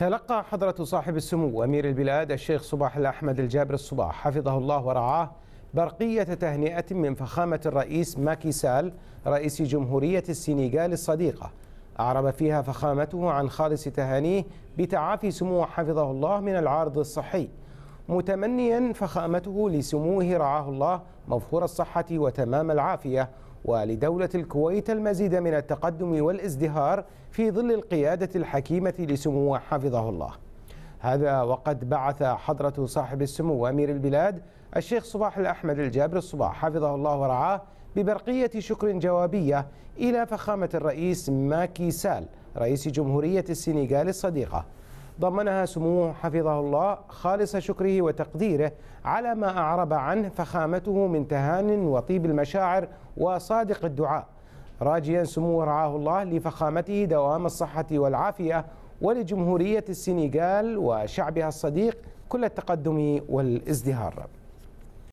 تلقى حضرة صاحب السمو أمير البلاد الشيخ صباح الأحمد الجابر الصباح حفظه الله ورعاه برقية تهنئة من فخامة الرئيس ماكي سال رئيس جمهورية السنغال الصديقة أعرب فيها فخامته عن خالص تهانيه بتعافي سموه حفظه الله من العارض الصحي متمنيا فخامته لسموه رعاه الله مفخور الصحة وتمام العافية ولدولة الكويت المزيد من التقدم والازدهار في ظل القيادة الحكيمة لسموه حفظه الله هذا وقد بعث حضرة صاحب السمو أمير البلاد الشيخ صباح الأحمد الجابر الصباح حفظه الله ورعاه ببرقية شكر جوابية إلى فخامة الرئيس ماكي سال رئيس جمهورية السنغال الصديقة ضمنها سموه حفظه الله خالص شكره وتقديره على ما أعرب عنه فخامته من تهان وطيب المشاعر وصادق الدعاء راجيا سموه رعاه الله لفخامته دوام الصحة والعافية ولجمهورية السنغال وشعبها الصديق كل التقدم والازدهار